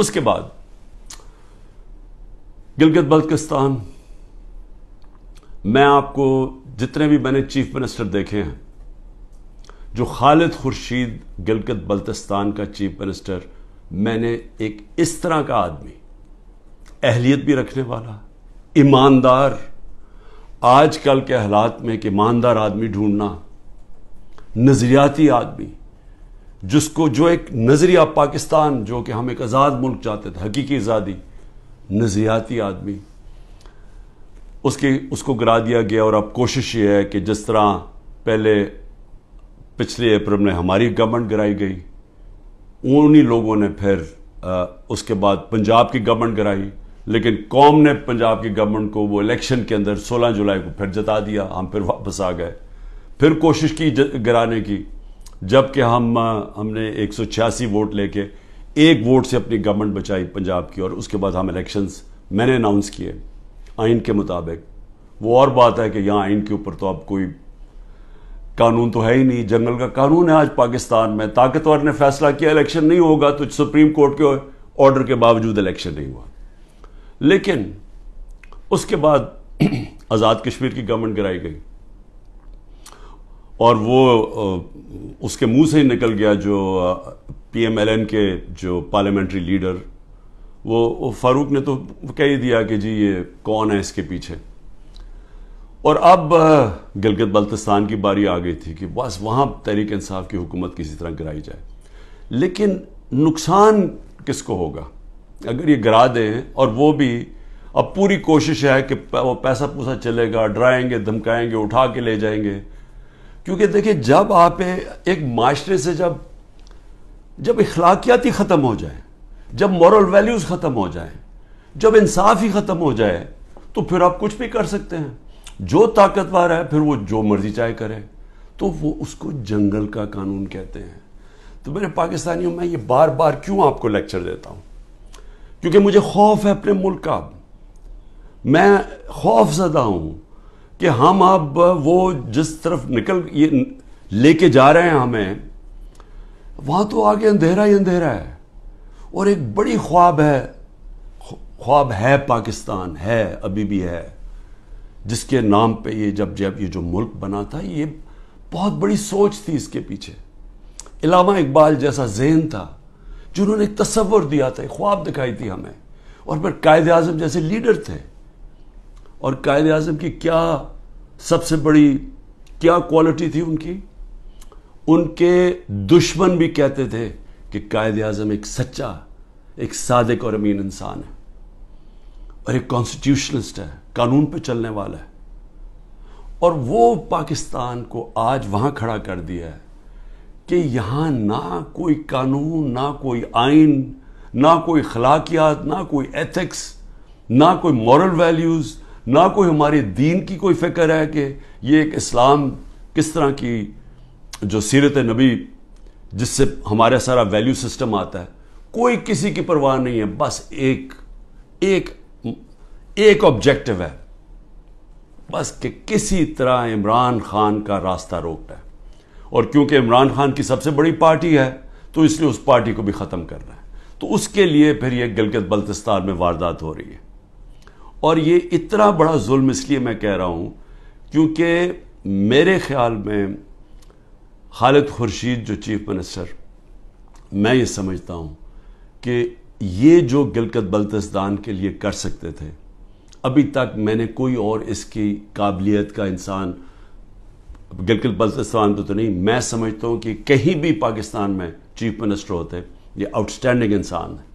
उसके बाद गिलगित बल्तिस्तान मैं आपको जितने भी मैंने चीफ मिनिस्टर देखे हैं जो खालिद खुर्शीद गिलगित बल्तिस्तान का चीफ मिनिस्टर मैंने एक इस तरह का आदमी अहलियत भी रखने वाला ईमानदार आजकल के हालात में एक ईमानदार आदमी ढूंढना नज़रियाती आदमी जिसको जो एक नज़रिया पाकिस्तान जो कि हम एक आज़ाद मुल्क चाहते थे हकीकी आज़ादी नज़रियाती आदमी उसके उसको गिरा दिया गया और अब कोशिश ये है कि जिस तरह पहले पिछले अप्रैल में हमारी गवर्नमेंट गिराई गई उन्हीं लोगों ने फिर आ, उसके बाद पंजाब की गवर्नमेंट गिराई लेकिन कौम ने पंजाब की गवर्नमेंट को वो इलेक्शन के अंदर 16 जुलाई को फिर जता दिया हम फिर वापस आ गए फिर कोशिश की गिराने की जबकि हम हमने एक सौ छियासी वोट लेके एक वोट से अपनी गवर्नमेंट बचाई पंजाब की और उसके बाद हम इलेक्शंस मैंने अनाउंस किए आइन के मुताबिक वो और बात है कि यहाँ आइन के ऊपर तो अब कोई कानून तो है ही नहीं जंगल का कानून है आज पाकिस्तान में ताकतवर ने फैसला किया इलेक्शन नहीं होगा तो सुप्रीम कोर्ट के ऑर्डर के बावजूद इलेक्शन नहीं हुआ लेकिन उसके बाद आज़ाद कश्मीर की गवर्नमेंट गिराई गई और वो उसके मुंह से ही निकल गया जो पीएमएलएन के जो पार्लियामेंट्री लीडर वो फारूक ने तो कह ही दिया कि जी ये कौन है इसके पीछे और अब गिलगित बल्तिस्तान की बारी आ गई थी कि बस वहाँ तहरीक इंसाफ की हुकूमत किसी तरह गिराई जाए लेकिन नुकसान किसको होगा अगर ये गिरा दें और वो भी अब पूरी कोशिश है कि वो पैसा पूसा चलेगा डराएंगे धमकाएंगे उठा के ले जाएंगे क्योंकि देखिए जब आप एक माशरे से जब जब अखलाकियात ही ख़त्म हो जाए जब मॉरल वैल्यूज़ ख़त्म हो जाए जब इंसाफ ही ख़त्म हो जाए तो फिर आप कुछ भी कर सकते हैं जो ताकतवर है फिर वो जो मर्ज़ी चाहे करे तो वो उसको जंगल का कानून कहते हैं तो मेरे पाकिस्तानियों में ये बार बार क्यों आपको लेक्चर देता हूँ क्योंकि मुझे खौफ है अपने मुल्क का मैं खौफ ज़दा हूँ कि हम अब वो जिस तरफ निकल ये लेके जा रहे हैं हमें वहां तो आगे अंधेरा ही अंधेरा है और एक बड़ी ख्वाब है ख्वाब है पाकिस्तान है अभी भी है जिसके नाम पे ये जब जब ये जो मुल्क बना था ये बहुत बड़ी सोच थी इसके पीछे इलामा इकबाल जैसा जहन था जिन्होंने एक तस्वर दिया था ख्वाब दिखाई थी हमें और फिर कायद आजम जैसे लीडर थे और कायद अजम की क्या सबसे बड़ी क्या क्वालिटी थी उनकी उनके दुश्मन भी कहते थे कि कायद अजम एक सच्चा एक सादक और अमीन इंसान है और एक कॉन्स्टिट्यूशनलिस्ट है कानून पे चलने वाला है और वो पाकिस्तान को आज वहां खड़ा कर दिया है कि यहां ना कोई कानून ना कोई आइन ना कोई खलाकियात ना कोई एथिक्स ना कोई मॉरल वैल्यूज़ ना कोई हमारे दीन की कोई फ़िक्र है कि ये एक इस्लाम किस तरह की जो सीरत नबी जिससे हमारा सारा वैल्यू सिस्टम आता है कोई किसी की परवाह नहीं है बस एक एक एक ऑब्जेक्टिव है बस कि किसी तरह इमरान खान का रास्ता रोकना है और क्योंकि इमरान खान की सबसे बड़ी पार्टी है तो इसलिए उस पार्टी को भी ख़त्म करना है तो उसके लिए फिर यह गिलगित बल्तिस्तान में वारदात हो रही है और ये इतना बड़ा जुल्म इसलिए मैं कह रहा हूँ क्योंकि मेरे ख्याल में खालिद खुर्शीद जो चीफ मिनिस्टर मैं ये समझता हूँ कि ये जो गिलकत बल्तिस्तान के लिए कर सकते थे अभी तक मैंने कोई और इसकी काबिलियत का इंसान गिलकत बल्तिस्तान पर तो नहीं मैं समझता हूँ कि कहीं भी पाकिस्तान में चीफ मिनिस्टर होते ये आउटस्टैंडिंग इंसान है